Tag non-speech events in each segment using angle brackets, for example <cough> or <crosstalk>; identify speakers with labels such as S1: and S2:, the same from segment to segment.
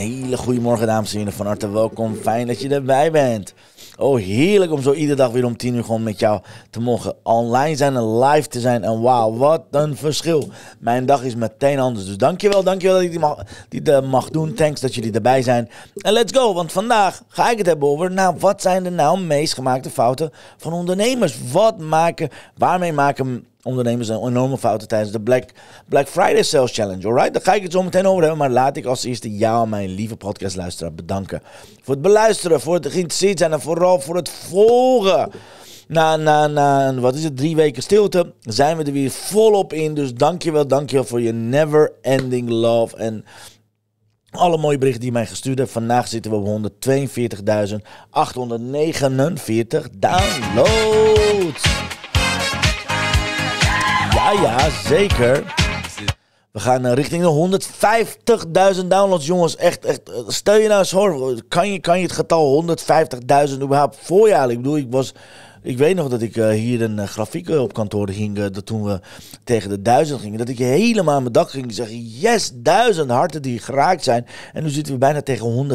S1: hele goede dames en heren. Van harte welkom. Fijn dat je erbij bent. Oh, heerlijk om zo iedere dag weer om tien uur gewoon met jou te mogen online zijn en live te zijn. En wauw, wat een verschil. Mijn dag is meteen anders. Dus dankjewel, dankjewel dat ik die mag, die mag doen. Thanks dat jullie erbij zijn. En let's go, want vandaag ga ik het hebben over, nou, wat zijn de nou meest gemaakte fouten van ondernemers? Wat maken, waarmee maken ondernemers een enorme fouten tijdens de Black, Black Friday Sales Challenge. Alright, daar ga ik het zo meteen over hebben. Maar laat ik als eerste jou, mijn lieve podcastluisteraar, bedanken. Voor het beluisteren, voor het geïnteresseerd zijn en vooral voor het volgen. Na, na, na, wat is het, drie weken stilte, zijn we er weer volop in. Dus dankjewel, dankjewel voor je never ending love. En alle mooie berichten die mij gestuurd hebben. Vandaag zitten we op 142.849 downloads. Ja, zeker. We gaan eh, richting de 150.000 downloads, jongens. Echt, echt. Eh, stel je nou eens hoor, kan je, kan je het getal 150.000 überhaupt voorjaar? Ik bedoel, ik was... Ik weet nog dat ik eh, hier een grafiek op kantoor ging. dat toen we tegen de duizend gingen. Dat ik helemaal mijn dak ging zeggen. Yes, duizend harten die geraakt zijn. En nu zitten we bijna tegen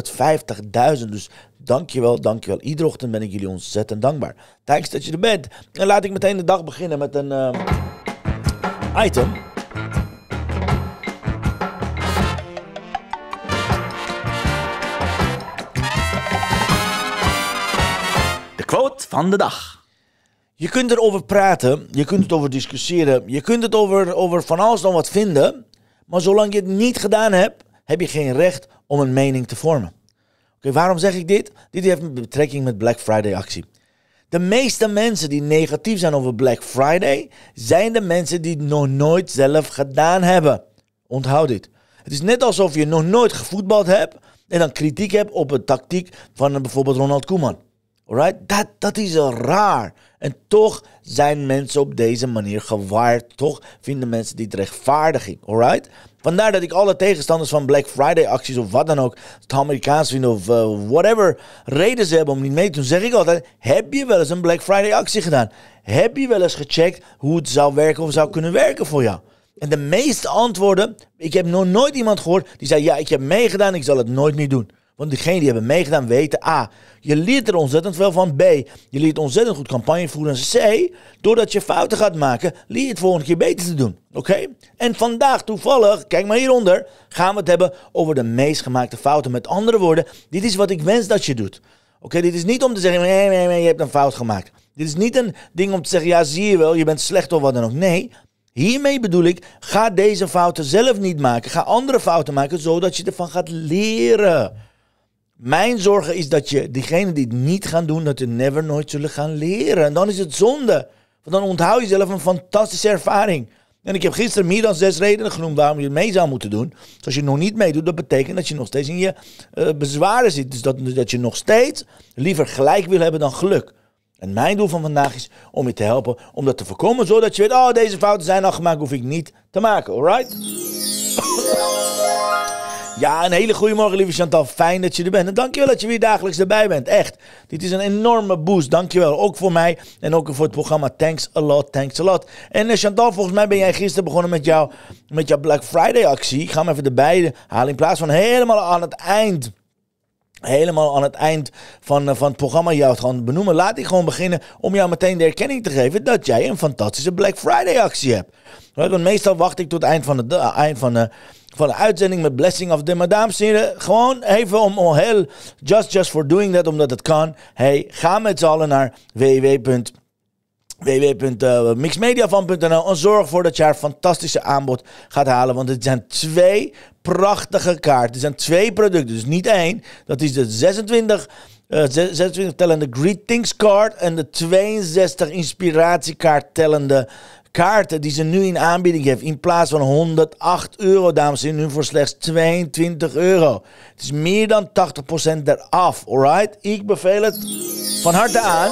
S1: 150.000. Dus dankjewel, dankjewel. Iedere ochtend ben ik jullie ontzettend dankbaar. Thanks dat je er bent. En laat ik meteen de dag beginnen met een... Item. De quote van de dag. Je kunt erover praten, je kunt het over discussiëren, je kunt het over, over van alles dan wat vinden. Maar zolang je het niet gedaan hebt, heb je geen recht om een mening te vormen. Oké, waarom zeg ik dit? Dit heeft betrekking met Black Friday actie. De meeste mensen die negatief zijn over Black Friday, zijn de mensen die het nog nooit zelf gedaan hebben. Onthoud dit. Het is net alsof je nog nooit gevoetbald hebt en dan kritiek hebt op de tactiek van bijvoorbeeld Ronald Koeman. Dat, dat is raar. En toch zijn mensen op deze manier gewaard. Toch vinden mensen dit rechtvaardiging, alright? Vandaar dat ik alle tegenstanders van Black Friday acties of wat dan ook, het Amerikaans vinden of eh, whatever, reden ze hebben om niet mee te doen, zeg ik altijd, heb je wel eens een Black Friday actie gedaan? Heb je wel eens gecheckt hoe het zou werken of zou kunnen werken voor jou? En de meeste antwoorden, ik heb nog nooit iemand gehoord die zei, ja, ik heb meegedaan, ik zal het nooit meer doen. Want diegenen die hebben meegedaan weten, A, je leert er ontzettend veel van. B, je leert ontzettend goed campagne voeren. C, doordat je fouten gaat maken, leer je het volgende keer beter te doen. Oké? En vandaag toevallig, kijk maar hieronder, gaan we het hebben over de meest gemaakte fouten. Met andere woorden, dit is wat ik wens dat je doet. Oké, dit is niet om te zeggen, nee, nee, nee, je hebt een fout gemaakt. Dit is niet een ding om te zeggen, ja, zie je wel, je bent slecht of wat dan ook. Nee, Hiermee bedoel ik, ga deze fouten zelf niet maken. Ga andere fouten maken, zodat je ervan gaat leren. Mijn zorgen is dat je diegenen die het niet gaan doen, dat ze never nooit zullen gaan leren. En dan is het zonde. Want dan onthoud je zelf een fantastische ervaring. En ik heb gisteren meer dan zes redenen genoemd waarom je mee zou moeten doen. Dus als je nog niet meedoet, dat betekent dat je nog steeds in je eh, bezwaren zit. Dus dat, dat je nog steeds liever gelijk wil hebben dan geluk. En mijn doel van vandaag is om je te helpen om dat te voorkomen. Zodat je weet, oh deze fouten zijn al gemaakt, hoef ik niet te maken. Alright? Ja, een hele goede morgen, lieve Chantal. Fijn dat je er bent. En dankjewel dat je weer dagelijks erbij bent. Echt. Dit is een enorme boost. Dankjewel. Ook voor mij en ook voor het programma. Thanks a lot, thanks a lot. En eh, Chantal, volgens mij ben jij gisteren begonnen met, jou, met jouw Black Friday actie. Ik ga hem even erbij halen in plaats van helemaal aan het eind helemaal aan het eind van, eh, van het programma jou gaan benoemen. Laat ik gewoon beginnen om jou meteen de erkenning te geven dat jij een fantastische Black Friday actie hebt. Want meestal wacht ik tot het eind van de, eind van, de, eh, van de uitzending met Blessing of the Dames en heren, gewoon even om, om heel just, just for doing that, omdat het kan. Hey, ga met z'n allen naar www eh, en zorg ervoor dat je haar fantastische aanbod gaat halen. Want het zijn twee prachtige kaarten. Het zijn twee producten, dus niet één. Dat is de 26 26 eh, tellende greetings card en de 62 inspiratiekaart tellende kaarten die ze nu in aanbieding heeft. In plaats van 108 euro, dames en heren, nu voor slechts 22 euro. Het is meer dan 80% eraf, alright? Ik beveel het van harte aan.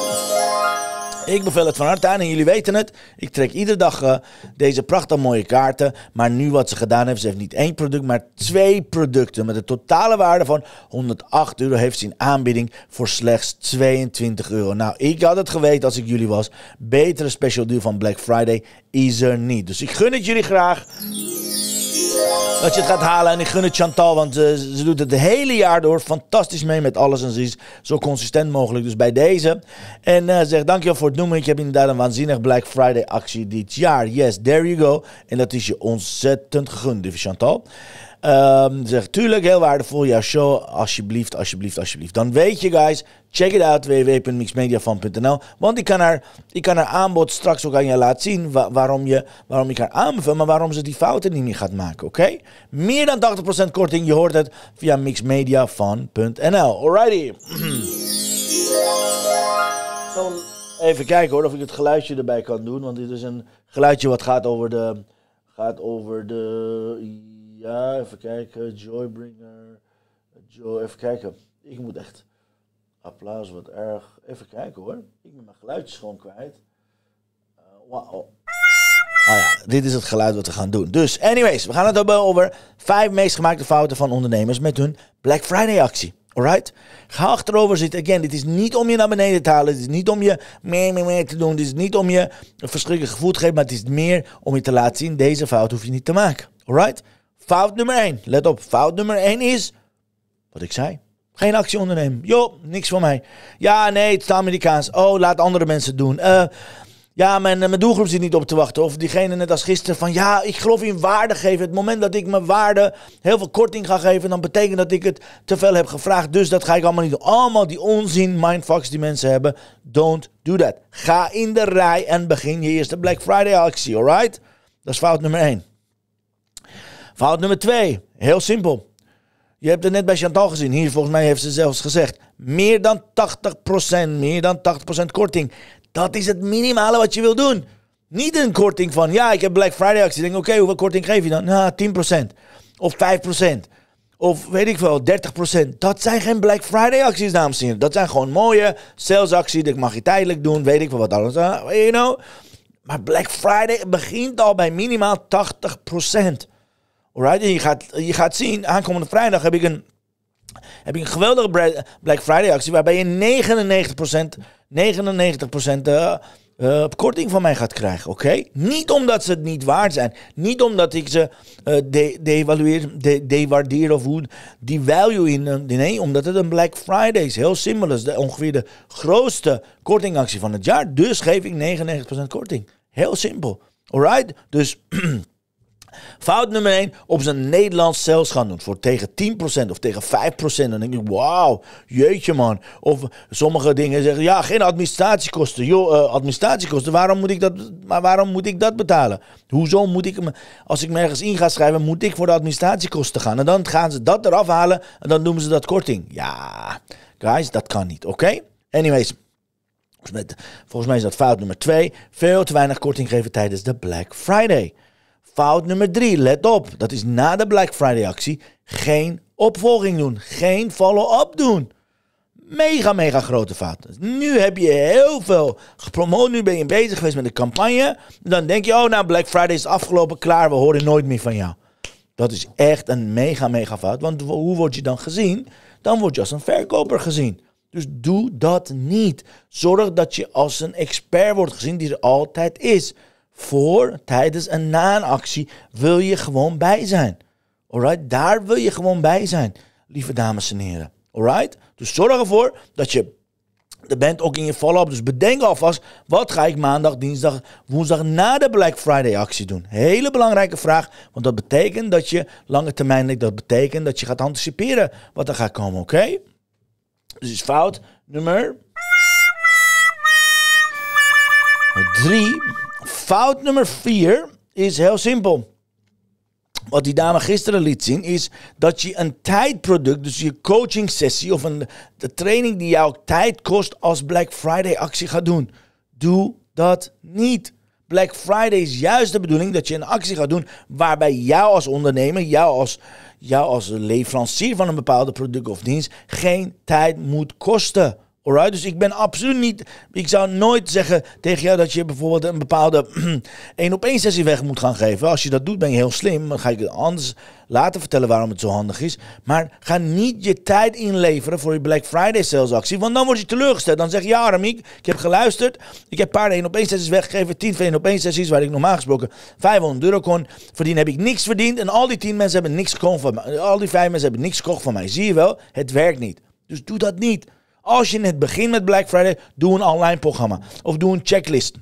S1: Ik beveel het van harte aan en jullie weten het. Ik trek iedere dag eh, deze prachtig mooie kaarten. Maar nu wat ze gedaan heeft, ze heeft niet één product, maar twee producten. Met een totale waarde van 108 euro heeft ze een aanbieding voor slechts 22 euro. Nou, ik had het geweten als ik jullie was. Betere special deal van Black Friday is er niet. Dus ik gun het jullie graag dat je het gaat halen. En ik gun het Chantal, want eh, ze, doet het hele jaar door fantastisch mee met alles. En ze is zo consistent mogelijk. Dus bij deze. En uh, zeg dankjewel voor het noemen. Ik heb inderdaad een waanzinnig Black Friday actie dit jaar. Yes, there you go. En dat is je ontzettend gegund, Chantal. Um, zeg, tuurlijk, heel waardevol. Jouw show, alsjeblieft, alsjeblieft, alsjeblieft. Dan weet je, guys, Check it out, www.mixmediafan.nl. Want ik kan, haar, ik kan haar aanbod straks ook aan je laten zien. waarom, je, waarom ik haar aanbeveel, maar waarom ze die fouten niet meer gaat maken, oké? Meer dan 80% korting, je hoort het via mixmediafan.nl. Alrighty. Even kijken hoor, of ik het geluidje erbij kan doen. Want dit is een geluidje wat gaat over de... Gaat over de... Ja, even kijken. Joybringer. Joy, even kijken. Ik moet echt... Applaus, wat erg. Even kijken hoor. Ik ben mijn geluidjes gewoon kwijt. Uh, eh, wow. Ah ja, dit is het geluid wat we gaan doen. Dus, anyways, we gaan het hebben over vijf meest gemaakte fouten van ondernemers met hun Black Friday actie. Alright? Ga achterover zitten. Again, dit is niet om je naar beneden te halen. Het is niet om je meer, mee, meer te doen. Dit is niet om je een verschrikkelijk gevoel te geven. Maar het is meer om je te laten zien. Deze fout hoef je niet te maken. Alright? Fout nummer 1. Let op. Fout nummer 1 is. Wat ik zei. Geen actie ondernemen. Jo, niks voor mij. Ja, nee, het is Amerikaans. Oh, laat andere mensen doen. Eh, ja, mijn, eh, mijn doelgroep zit niet op te wachten. Of diegene net als gisteren van ja, ik geloof in waarde geven. Het moment dat ik mijn waarde heel veel korting ga geven, dan betekent dat ik het te veel heb gevraagd. Dus dat ga ik allemaal niet doen. Allemaal die onzin mindfucks die mensen hebben. Don't do that. Ga in de rij en begin je eerste Black Friday actie, alright? Dat is fout nummer 1. Fout nummer 2. Heel simpel. Je hebt het net bij Chantal gezien. Hier volgens mij heeft ze zelfs gezegd. Meer dan 80%, meer dan 80% korting. Dat is het minimale wat je wil doen. Niet een korting van, ja, ik heb Black Friday actie. Denk, oké, hoeveel korting geef je dan? Nou, 10%. Of 5%. Of weet ik veel, 30%. Dat zijn geen Black Friday acties, dames en heren. Dat zijn gewoon mooie salesacties. Dat mag je tijdelijk doen, weet ik veel wat alles. Eh, you know? Maar Black Friday begint al bij minimaal 80%. Alright? En je gaat, je gaat zien, aankomende vrijdag heb ik een, heb ik een geweldige Black Friday actie. Waarbij je 99%, 99% eh, eh, korting van mij gaat krijgen. Oké? Niet omdat ze het niet waard zijn. Niet omdat ik ze eh, devalueer, de dewaardeer of hoe die value in. nee, omdat het een Black Friday is. Heel simpel. is de, ongeveer de grootste kortingactie van het jaar. Dus geef ik 99% korting. Heel simpel. Alright? Dus. <clears throat> Fout nummer 1, op zijn Nederlands zelfs gaan doen. Voor tegen 10% of tegen 5%. Dan denk ik, wauw, jeetje man. Of sommige dingen zeggen, ja, geen administratiekosten. Joh, eh, administratiekosten, waarom moet, ik dat, maar waarom moet ik dat betalen? Hoezo moet ik, als ik me ergens in ga schrijven, moet ik voor de administratiekosten gaan? En dan gaan ze dat eraf halen en dan noemen ze dat korting. Ja, guys, dat kan niet, oké? Anyways, Volgens mij is dat fout nummer 2. Veel te weinig korting geven tijdens de Black Friday. Fout nummer drie, let op, dat is na de Black Friday actie geen opvolging doen, geen follow-up doen. Mega, mega grote fout. Dus nu heb je heel veel gepromoot, nu ben je bezig geweest met de campagne. Dan denk je, oh nou Black Friday is afgelopen, klaar, we horen nooit meer van jou. Dat is echt een mega, mega fout. Want hoe word je dan gezien? Dan word je als een verkoper gezien. Dus doe dat niet. Zorg dat je als een expert wordt gezien die er altijd is voor, tijdens en na een actie wil je gewoon bij zijn. Alright? Daar wil je gewoon bij zijn, lieve dames en heren. Alright? Dus zorg ervoor dat je er bent ook in je follow-up. Dus bedenk alvast, wat ga ik maandag, dinsdag, woensdag na de Black Friday actie doen? Hele belangrijke vraag, want dat betekent dat je lange termijn, dat betekent dat je gaat anticiperen wat er gaat komen, oké? Dus is fout nummer drie. Fout nummer vier is heel simpel. Wat die dame gisteren liet zien is dat je een tijdproduct, dus je coaching sessie of een, de training die jou tijd kost als Black Friday actie gaat doen. Doe dat niet. Black Friday is juist de bedoeling dat je een actie gaat doen waarbij jou als ondernemer, jou als, jou als leverancier van een bepaalde product of dienst, geen tijd moet kosten. Alright? Dus ik ben absoluut niet. Ik zou nooit zeggen tegen jou dat je bijvoorbeeld een bepaalde 1 <clears throat> op één sessie weg moet gaan geven. Als je dat doet, ben je heel slim. Dan ga ik anders later vertellen waarom het zo handig is. Maar ga niet je tijd inleveren voor je Black Friday salesactie. Want dan word je teleurgesteld. Dan zeg je ja, Ramiek, ik heb geluisterd. Ik heb een paar 1 op één sessies weggegeven. 10 1 op één sessies waar ik normaal gesproken 500 euro kon verdienen. Heb ik niks verdiend. En al die tien mensen hebben niks gekocht van mij. Al die 5 mensen hebben niks gekocht van mij. Zie je wel, het werkt niet. Dus doe dat niet. Als je net begint met Black Friday, doe een online programma. Of doe een checklist.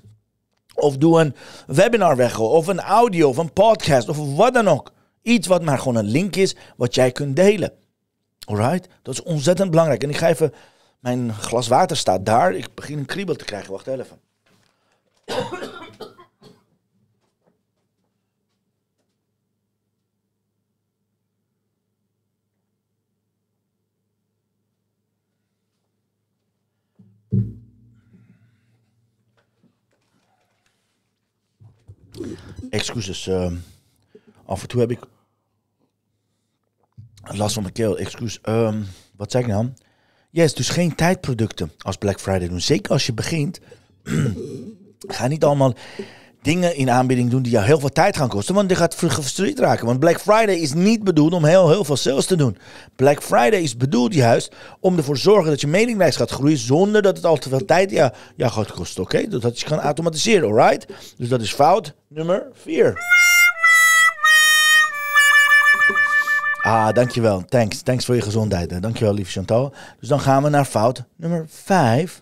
S1: Of doe een webinar weg. Of een audio, of een podcast, of wat dan ook. Iets wat maar gewoon een link is, wat jij kunt delen. Alright? Dat is ontzettend belangrijk. En ik ga even... Mijn glas water staat daar. Ik begin een kriebel te krijgen. Wacht even. Excuses. Ehm, af en toe heb ik last van mijn keel. Excuus. Ehm, wat zeg ik nou? Yes, dus geen tijdproducten als Black Friday doen. Zeker als je begint. <clears throat> ga niet allemaal dingen in aanbieding doen die jou heel veel tijd gaan kosten. Want die gaat gefrustreerd raken. Want Black Friday is niet bedoeld om heel, heel veel sales te doen. Black Friday is bedoeld juist om ervoor te zorgen dat je mailinglijst gaat groeien zonder dat het al te veel tijd ja, ja, gaat kosten. Oké, okay? Dus dat je kan automatiseren, alright? Dus dat is fout nummer 4. Ah, dankjewel. Thanks. Thanks voor je gezondheid. Dankjewel, lieve Chantal. Dus dan gaan we naar fout nummer 5.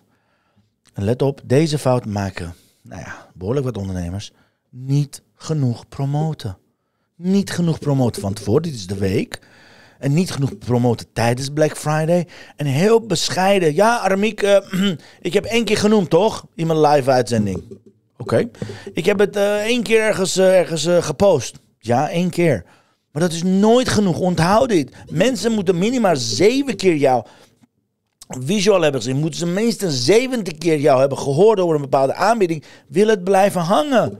S1: En let op, deze fout maken nou ja, behoorlijk wat ondernemers, niet genoeg promoten. Niet genoeg promoten van tevoren, dit is de week. En niet genoeg promoten tijdens Black Friday. En heel bescheiden. Ja, Armiek, eh, <clears throat> ik heb één keer genoemd, toch? In mijn live uitzending. Oké. Ik heb het eh, één keer ergens, eh, ergens gepost. Ja, één keer. Maar dat is nooit genoeg. Onthoud dit. Mensen moeten minimaal zeven keer jou visual hebben gezien, moeten ze minstens 70 keer jou hebben gehoord over een bepaalde aanbieding, wil het blijven hangen.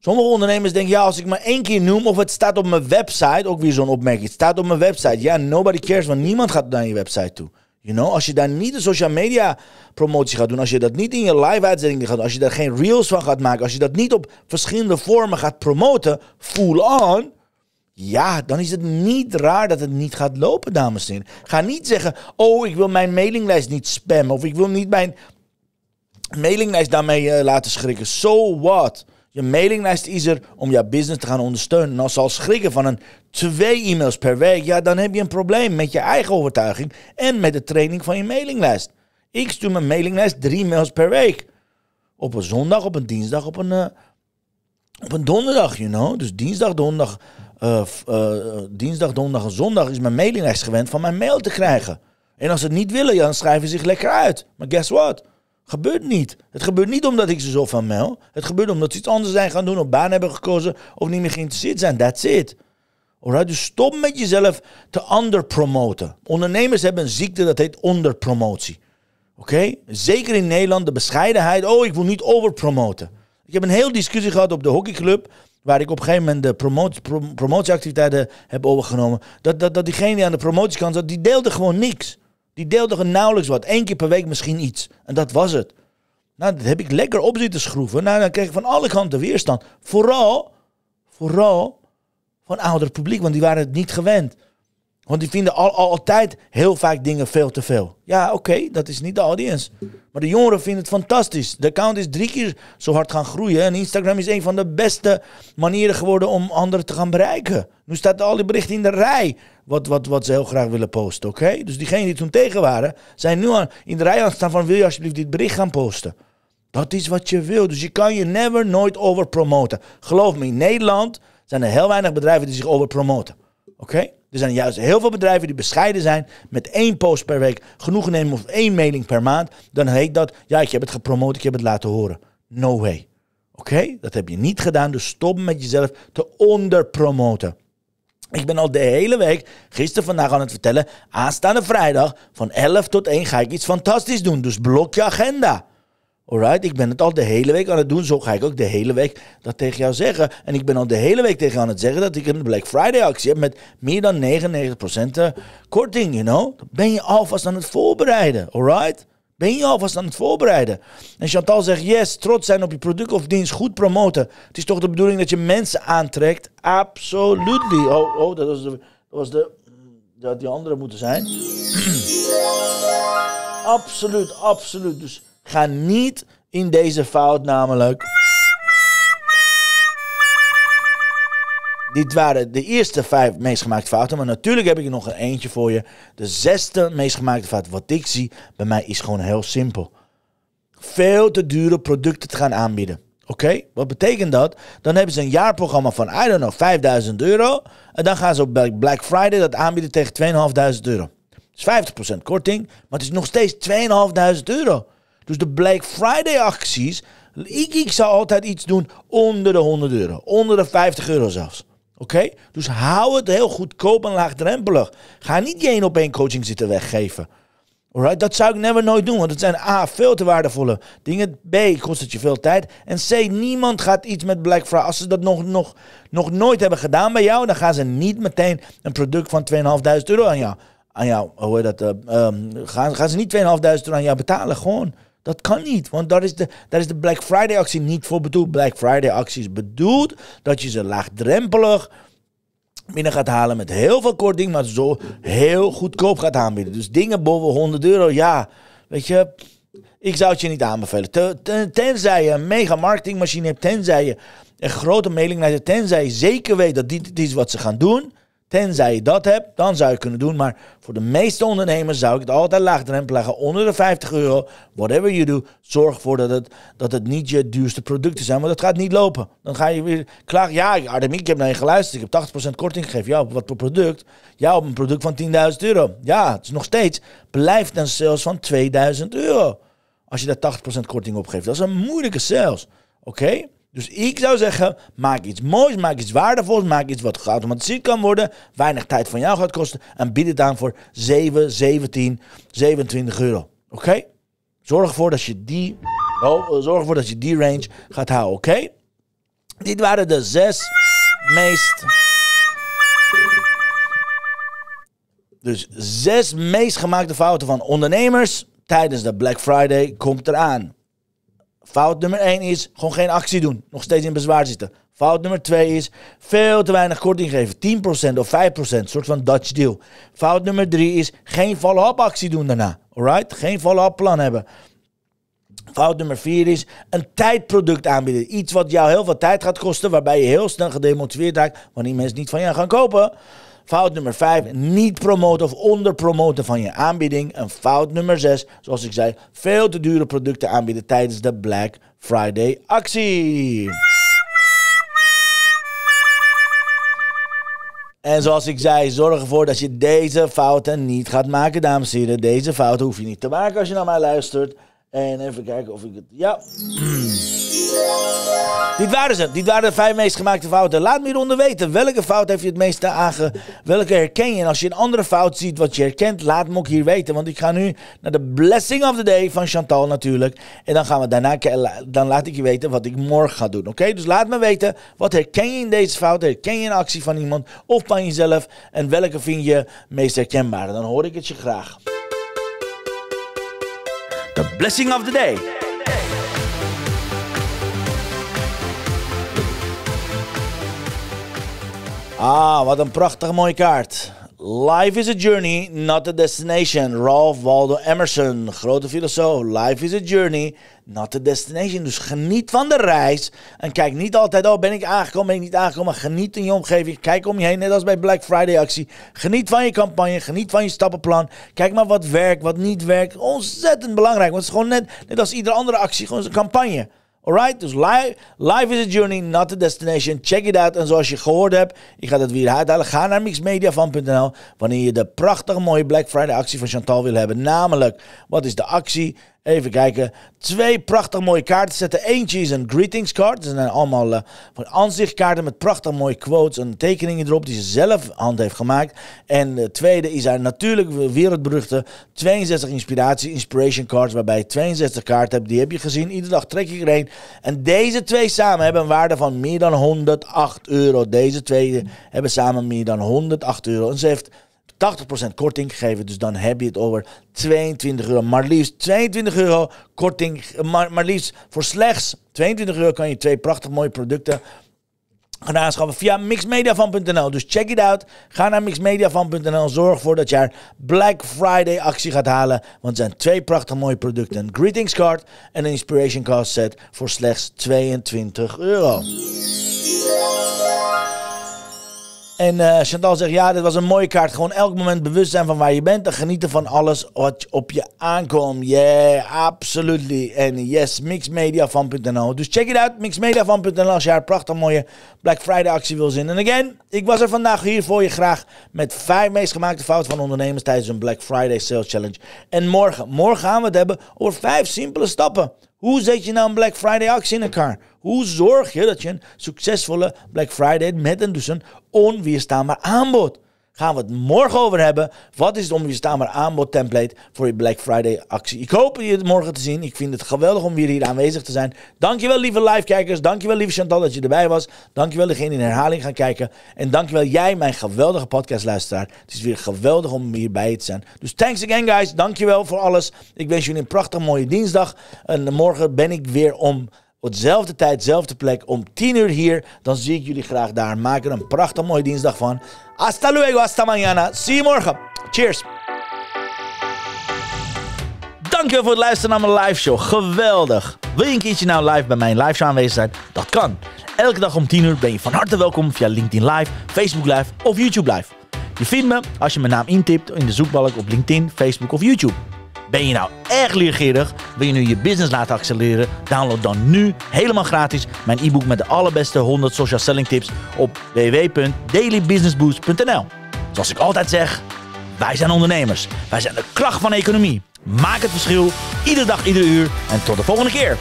S1: Sommige ondernemers denken, ja, als ik maar één keer noem of het staat op mijn website, ook weer zo'n opmerking, het staat op mijn website. Ja, nobody cares, want niemand gaat naar je website toe. You know, als je daar niet de social media promotie gaat doen, als je dat niet in je live uitzendingen gaat doen, als je daar geen reels van gaat maken, als je dat niet op verschillende vormen gaat promoten, full on, ja, dan is het niet raar dat het niet gaat lopen, dames en heren. Ga niet zeggen, oh, ik wil mijn mailinglijst niet spammen. Of ik wil niet mijn mailinglijst daarmee eh, laten schrikken. So what? Je mailinglijst is er om jouw business te gaan ondersteunen. En als ze al schrikken van een twee e-mails per week, ja, dan heb je een probleem met je eigen overtuiging en met de training van je mailinglijst. Ik stuur mijn mailinglijst drie mails per week. Op een zondag, op een dinsdag, op een, eh, op een donderdag, you know. Dus dinsdag, donderdag, uh, dinsdag, donderdag en zondag is mijn mailing gewend van mijn mail te krijgen. En als ze het niet willen, ja, dan schrijven ze zich lekker uit. Maar guess what? Gebeurt niet. Het gebeurt niet omdat ik ze zo van mail. Het gebeurt omdat ze iets anders zijn gaan doen, of baan hebben gekozen, of niet meer geïnteresseerd zijn. That's it. Alright, dus stop met jezelf te underpromoten. Ondernemers hebben een ziekte dat heet onderpromotie. Oké? Zeker in Nederland de bescheidenheid. Oh, ik wil niet overpromoten. Ik heb een hele discussie gehad op de hockeyclub waar ik op een gegeven moment de promotieactiviteiten heb overgenomen, dat, dat, dat diegene die aan de promotiekant zat, die deelde gewoon niks. Die deelde gewoon nauwelijks wat. Eén keer per week misschien iets. En dat was het. Nou, dat heb ik lekker op zitten schroeven. Nou, dan kreeg ik van alle kanten weerstand. Vooral, vooral van ouder publiek, want die waren het niet gewend. Want die vinden al, altijd heel vaak dingen veel te veel. Ja, oké, dat is niet de audience. Maar de jongeren vinden het fantastisch. De account is drie keer zo hard gaan groeien. En Instagram is een van de beste manieren geworden om anderen te gaan bereiken. Nu staat al die berichten in de rij. Wat, wat, wat ze heel graag willen posten, oké? Dus diegenen die toen tegen waren, zijn nu aan, in de rij aan het staan van... wil je alsjeblieft dit bericht gaan posten? Dat is wat je wil. Dus je kan je never, nooit overpromoten. Geloof me, in Nederland zijn er heel weinig bedrijven die zich overpromoten. Oké? Er zijn juist heel veel bedrijven die bescheiden zijn met één post per week genoeg nemen of één mailing per maand. Dan heet dat, ja, ik heb het gepromoot, ik heb het laten horen. No way. Oké, dat heb je niet gedaan, dus stop met jezelf te onderpromoten. Ik ben al de hele week, gisteren vandaag aan het vertellen, aanstaande vrijdag van 11 tot 1 ga ik iets fantastisch doen. Dus blok je agenda. Alright, ik ben het al de hele week aan het doen. Zo ga ik ook de hele week dat tegen jou zeggen. En ik ben al de hele week tegen jou aan het zeggen dat ik een Black Friday actie heb met meer dan 99% eh, korting, you know. Ben je alvast aan het voorbereiden, alright? Ben je alvast aan het voorbereiden? En Chantal zegt, yes, trots zijn op je product of dienst, goed promoten. Het is toch de bedoeling dat je mensen aantrekt? Absolutely. Oh, oh dat was de... Dat was de dat die andere moeten zijn. <clears throat> absoluut, absoluut. Dus Ga niet in deze fout namelijk. Dit waren de eerste vijf meest gemaakte fouten. Maar natuurlijk heb ik er nog een eentje voor je. De zesde meest gemaakte fout, wat ik zie, bij mij is gewoon heel simpel. Veel te dure producten te gaan aanbieden. Oké, wat betekent dat? Dan hebben ze een jaarprogramma van, I don't know, 5000 euro. En dan gaan ze op Black Friday dat aanbieden tegen 2500 euro. Dat is 50% korting, maar het is nog steeds 2500 euro. Dus de Black Friday acties. Ik, zou altijd iets doen onder de 100 euro. Onder de 50 euro zelfs. Oké? Dus hou het heel goedkoop en laagdrempelig. Ga niet je één op één coaching zitten weggeven. Alright? Dat zou ik never nooit doen. Want het zijn A, veel te waardevolle dingen. B, kost het je veel tijd. En C, niemand gaat iets met Black Friday. Als ze dat nog, nog, nog nooit hebben gedaan bij jou, dan gaan ze niet meteen een product van 2.500 euro aan jou. Aan jou, hoe heet dat? Eh, ehm, gaan, gaan ze niet 2.500 euro aan jou betalen? Gewoon. Dat kan niet, want daar is, de, daar is de Black Friday actie niet voor bedoeld. Black Friday actie is bedoeld dat je ze laagdrempelig binnen gaat halen met heel veel korting, maar zo heel goedkoop gaat aanbieden. Dus dingen boven 100 euro, ja, weet je, ik zou het je niet aanbevelen. tenzij je een mega marketingmachine hebt, tenzij je een grote mailing hebt, tenzij je zeker weet dat dit is wat ze gaan doen. Tenzij je dat hebt, dan zou je kunnen doen. Maar voor de meeste ondernemers zou ik het altijd leggen. onder de 50 euro. Whatever you do, zorg ervoor dat het, dat het niet je duurste producten zijn. Want dat gaat niet lopen. Dan ga je weer klagen. Ja, Artemiek, ik heb naar je geluisterd. Ik heb 80% korting gegeven. Ja, op wat voor product? Ja, op een product van 10.000 euro. Ja, het is nog steeds. Blijft een sales van 2000 euro. Als je daar 80% korting op geeft. Dat is een moeilijke sales. Oké? Dus ik zou zeggen, maak iets moois, maak iets waardevols, maak iets wat geautomatiseerd kan worden, weinig tijd van jou gaat kosten en bied het aan voor 7, 17, 27 euro. Oké? Zorg ervoor dat je die, oh, zorg ervoor dat je die range gaat houden, oké? Dit waren de zes meest... Dus zes meest gemaakte fouten van ondernemers tijdens de Black Friday komt eraan. Fout nummer 1 is gewoon geen actie doen. Nog steeds in bezwaar zitten. Fout nummer 2 is veel te weinig korting geven. 10% of 5%. Een soort van Dutch deal. Fout nummer 3 is geen follow-up actie doen daarna. Alright? Geen follow-up plan hebben. Fout nummer 4 is een tijdproduct aanbieden. Iets wat jou heel veel tijd gaat kosten. Waarbij je heel snel gedemotiveerd raakt. Wanneer mensen niet van jou gaan kopen. Fout nummer 5, niet promoten of onderpromoten van je aanbieding. En fout nummer 6, zoals ik zei, veel te dure producten aanbieden tijdens de Black Friday actie. En zoals ik zei, zorg ervoor dat je deze fouten niet gaat maken, dames en heren. Deze fouten hoef je niet te maken als je naar mij luistert. En even kijken of ik het. Ja. Dit waren ze. Dit waren de vijf meest gemaakte fouten. Laat me hieronder weten. Welke fout heeft je het meeste aange... Welke herken je? En als je een andere fout ziet wat je herkent, laat me ook hier weten. Want ik ga nu naar de blessing of the day van Chantal natuurlijk. En dan gaan we daarna... Dan laat ik je weten wat ik morgen ga doen. Oké? Dus laat me weten. Wat herken je in deze fout? Herken je een actie van iemand of van jezelf? En welke vind je meest herkenbaar? Dan hoor ik het je graag. The blessing of the day. Ah, wat een prachtig mooie kaart. Life is a journey, not a destination. Ralph Waldo Emerson, grote filosoof. Life is a journey, not a destination. Dus geniet van de reis. En kijk niet altijd, oh ben ik aangekomen, ben ik niet aangekomen. geniet in je omgeving. Kijk om je heen, net als bij Black Friday actie. Geniet van je campagne, geniet van je stappenplan. Kijk maar wat werkt, wat niet werkt. Ontzettend belangrijk. Want het is gewoon net, net als iedere andere actie, gewoon een campagne. Alright, dus life, life is a journey, not a destination. Check it out. En zoals je gehoord hebt, ik ga dat weer uithalen. Ga naar mixmediafan.nl wanneer je de prachtige mooie Black Friday actie van Chantal wil hebben. Namelijk, wat is de actie? Even kijken. Twee prachtig mooie kaarten zetten. Eentje is een greetings card. Dat zijn allemaal eh, van aanzichtkaarten met prachtig mooie quotes en tekeningen erop die ze zelf hand heeft gemaakt. En de eh, tweede is haar natuurlijk wereldberuchte 62 inspiratie inspiration cards. Waarbij je 62 kaarten hebt. Die heb je gezien. Iedere dag trek je er een. En deze twee samen hebben een waarde van meer dan 108 euro. Deze twee eh, hebben samen meer dan 108 euro. En ze heeft 80% korting geven. Dus dan heb je het over 22 euro. Maar liefst 22 euro korting. Maar, maar liefst voor slechts 22 euro kan je twee prachtig mooie producten gaan aanschaffen via mixmediavan.nl. Dus check it out. Ga naar mixmediavan.nl. Zorg ervoor dat je haar Black Friday actie gaat halen. Want het zijn twee prachtig mooie producten. Een greetings card en een inspiration card set voor slechts 22 euro. En eh, Chantal zegt, ja, dit was een mooie kaart. Gewoon elk moment bewust zijn van waar je bent en genieten van alles wat op je aankomt. Yeah, absolutely. En yes, mixmediafan.nl. Dus check it out, mixmediafan.nl als je haar prachtig mooie Black Friday actie wil zien. En again, ik was er vandaag hier voor je graag met vijf meest gemaakte fouten van ondernemers tijdens een Black Friday Sales Challenge. En morgen, morgen gaan we het hebben over vijf simpele stappen hoe zet je nou een Black Friday actie in elkaar? Hoe zorg je dat je een succesvolle Black Friday hebt met een dus een onweerstaanbaar aanbod? gaan we het morgen over hebben. Wat is het om je maar aanbod template voor je Black Friday actie? Ik hoop je het morgen te zien. Ik vind het geweldig om weer hier aanwezig te zijn. Dankjewel lieve live-kijkers. Dankjewel lieve Chantal dat je erbij was. Dankjewel degene die in herhaling gaan kijken. En dankjewel jij, mijn geweldige podcastluisteraar. Het is weer geweldig om hierbij te zijn. Dus thanks again guys. Dankjewel voor alles. Ik wens jullie een prachtig mooie dinsdag. En morgen ben ik weer om op dezelfde tijd, dezelfde plek, om 10 uur hier. Dan zie ik jullie graag daar. Maak er een prachtig mooie dinsdag van. Hasta luego, hasta mañana. See you morgen. Cheers. Dankjewel voor het luisteren naar mijn live show. Geweldig. Wil je een keertje nou live bij mijn live show aanwezig zijn? Dat kan. Elke dag om 10 uur ben je van harte welkom via LinkedIn Live, Facebook Live of YouTube Live. Je vindt me als je mijn naam intipt in de zoekbalk op LinkedIn, Facebook of YouTube. Ben je nou erg leergierig? Wil je nu je business laten accelereren? Download dan nu helemaal gratis mijn e-book met de allerbeste 100 social selling tips op www.dailybusinessboost.nl. Zoals ik altijd zeg, wij zijn ondernemers. Wij zijn de kracht van de economie. Maak het verschil, iedere dag, iedere uur. En tot de volgende keer.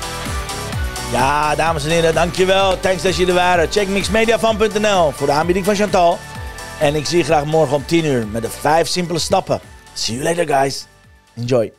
S1: Ja, dames en heren, dankjewel. Thanks dat jullie er waren. Check mixmediafan.nl voor de aanbieding van Chantal. En ik zie je graag morgen om 10 uur met de 5 simpele stappen. See you later, guys. Enjoy.